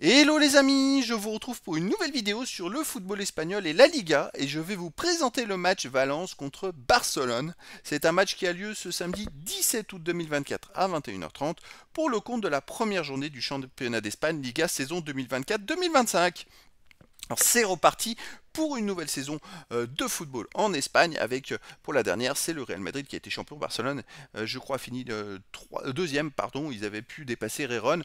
Hello les amis, je vous retrouve pour une nouvelle vidéo sur le football espagnol et la Liga et je vais vous présenter le match Valence contre Barcelone. C'est un match qui a lieu ce samedi 17 août 2024 à 21h30 pour le compte de la première journée du championnat d'Espagne Liga saison 2024-2025. Alors c'est reparti pour une nouvelle saison euh, de football en Espagne avec euh, pour la dernière c'est le Real Madrid qui a été champion Barcelone euh, je crois fini deuxième pardon ils avaient pu dépasser Rayron,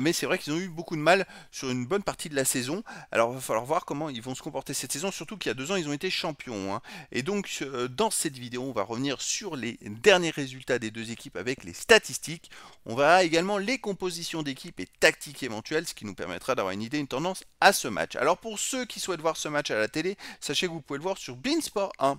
mais c'est vrai qu'ils ont eu beaucoup de mal sur une bonne partie de la saison alors il va falloir voir comment ils vont se comporter cette saison surtout qu'il y a deux ans ils ont été champions hein. et donc dans cette vidéo on va revenir sur les derniers résultats des deux équipes avec les statistiques on verra également les compositions d'équipe et tactiques éventuelles ce qui nous permettra d'avoir une idée une tendance à ce match alors pour ceux qui souhaitent voir ce match à la télé sachez que vous pouvez le voir sur sport 1.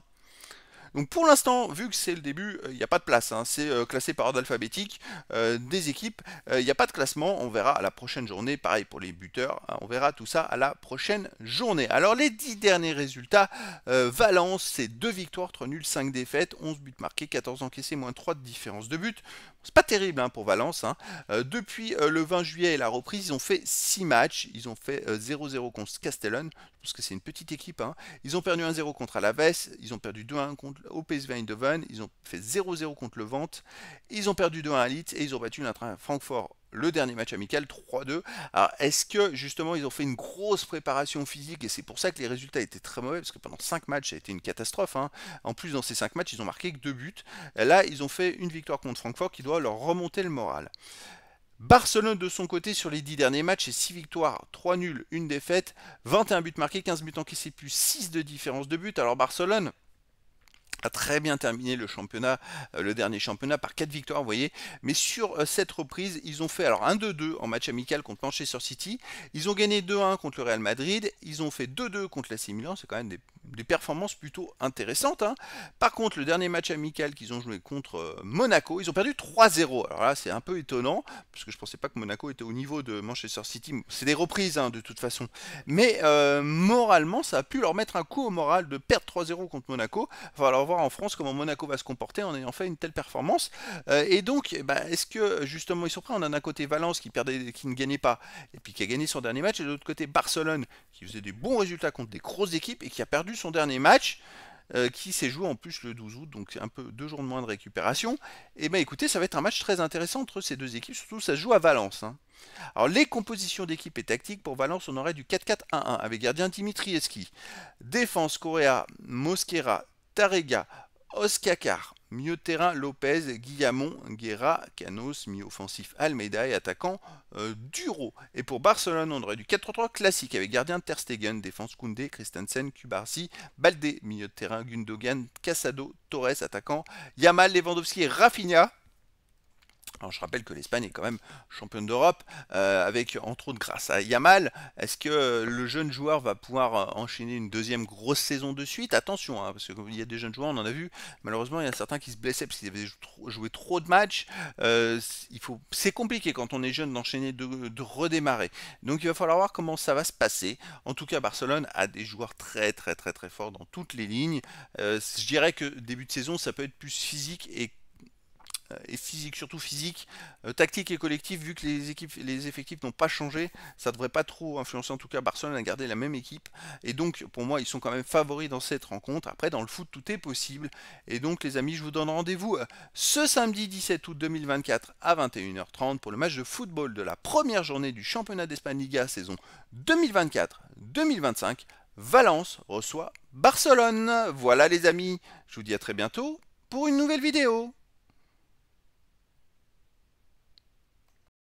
Donc pour l'instant, vu que c'est le début, il euh, n'y a pas de place. Hein. c'est euh, classé par ordre alphabétique euh, des équipes. Il n'y a pas de classement. On verra à la prochaine journée. Pareil pour les buteurs. Hein. on verra tout ça à la prochaine journée. Alors les dix derniers résultats. Valence, c'est deux victoires, 3 nuls, 5 défaites, 11 buts marqués, 14 encaissés, moins 3 de différence de but. C'est pas terrible hein, pour Valence. Hein. Euh, depuis euh, le 20 juillet et la reprise, ils ont fait 6 matchs. Ils ont fait 0-0 euh, contre Castellon. parce que c'est une petite équipe. Hein. Ils ont perdu 1-0 contre Alaves. Ils ont perdu 2-1 contre OPSV Eindhoven. Ils ont fait 0-0 contre le Vente. Ils ont perdu 2-1 à Lille. Et ils ont battu l'Intra Francfort le dernier match amical 3-2. Alors ah, est-ce que justement ils ont fait une grosse préparation physique et c'est pour ça que les résultats étaient très mauvais parce que pendant 5 matchs ça a été une catastrophe. Hein. En plus dans ces 5 matchs ils ont marqué que 2 buts. Là ils ont fait une victoire contre Francfort qui doit leur remonter le moral. Barcelone de son côté sur les 10 derniers matchs, c'est 6 victoires, 3 nuls, 1 défaite, 21 buts marqués, 15 buts encaissés plus 6 de différence de buts, Alors Barcelone, a très bien terminé le championnat, euh, le dernier championnat par quatre victoires, vous voyez. Mais sur euh, cette reprise, ils ont fait alors 1-2-2 en match amical contre Manchester City. Ils ont gagné 2-1 contre le Real Madrid. Ils ont fait 2-2 contre la Milan. C'est quand même des, performances plutôt intéressantes. Hein. Par contre, le dernier match amical qu'ils ont joué contre euh, Monaco, ils ont perdu 3-0. Alors là, c'est un peu étonnant parce que je pensais pas que Monaco était au niveau de Manchester City. C'est des reprises hein, de toute façon. Mais moralement, ça a pu leur mettre un coup au moral de perdre 3-0 contre Monaco. alors en France comment Monaco va se comporter en ayant fait une telle performance. Euh, et donc, eh ben, est-ce que justement ils sont prêts On a d'un côté Valence qui, perdait, qui ne gagnait pas et puis qui a gagné son dernier match, et de l'autre côté Barcelone qui faisait des bons résultats contre des grosses équipes et qui a perdu son dernier match. Euh, qui s'est joué en plus le 12 août, donc un peu deux jours de moins de récupération. Et eh ben écoutez, ça va être un match très intéressant entre ces deux équipes, surtout ça joue à Valence. Hein. Alors les compositions d'équipe et tactique pour Valence on aurait du 4-4-1-1 avec gardien qui défense Correa, Mosquera, Tarega, Oscacar, milieu de terrain Lopez, Guillamon, Guerra, Canos, milieu offensif Almeida et attaquant euh, Duro. Et pour Barcelone, on aurait du 4-3-3 classique avec gardien Ter Stegen, défense Koundé, Christensen, Kubarsi, Balde, milieu de terrain Gundogan, Casado, Torres, attaquant Yamal, Lewandowski et Rafinha. Alors je rappelle que l'Espagne est quand même championne d'Europe, euh, avec entre autres grâce à Yamal. Est-ce que euh, le jeune joueur va pouvoir euh, enchaîner une deuxième grosse saison de suite Attention, hein, parce qu'il y a des jeunes joueurs, on en a vu. Malheureusement, il y a certains qui se blessaient parce qu'ils avaient joué trop de matchs. il faut, c'est compliqué quand on est jeune d'enchaîner, de, redémarrer. Donc il va falloir voir comment ça va se passer. En tout cas, Barcelone a des joueurs très très très très forts dans toutes les lignes. je dirais que début de saison, ça peut être plus physique et euh, et physique, surtout physique, euh, tactique et collectif, vu que les, équipes, les effectifs n'ont pas changé, ça devrait pas trop influencer en tout cas Barcelone a gardé la même équipe. Et donc pour moi ils sont quand même favoris dans cette rencontre. Après dans le foot tout est possible. Et donc les amis je vous donne rendez-vous euh, ce samedi 17 août 2024 à 21h30 pour le match de football de la première journée du championnat d'Espagne Liga saison 2024-2025. Valence reçoit Barcelone. Voilà les amis, je vous dis à très bientôt pour une nouvelle vidéo.